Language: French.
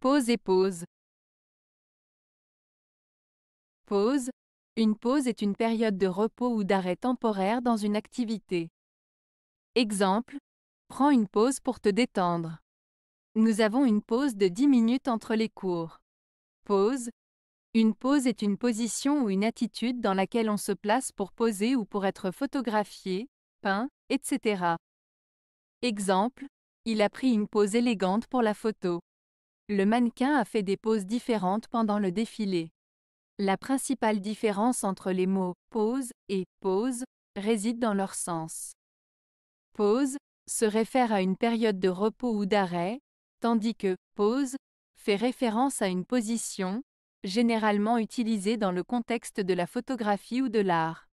Pause et pause. Pause. Une pause est une période de repos ou d'arrêt temporaire dans une activité. Exemple. Prends une pause pour te détendre. Nous avons une pause de 10 minutes entre les cours. Pause. Une pause est une position ou une attitude dans laquelle on se place pour poser ou pour être photographié, peint, etc. Exemple. Il a pris une pause élégante pour la photo. Le mannequin a fait des poses différentes pendant le défilé. La principale différence entre les mots pose et pose réside dans leur sens. Pose » se réfère à une période de repos ou d'arrêt, tandis que pose fait référence à une position, généralement utilisée dans le contexte de la photographie ou de l'art.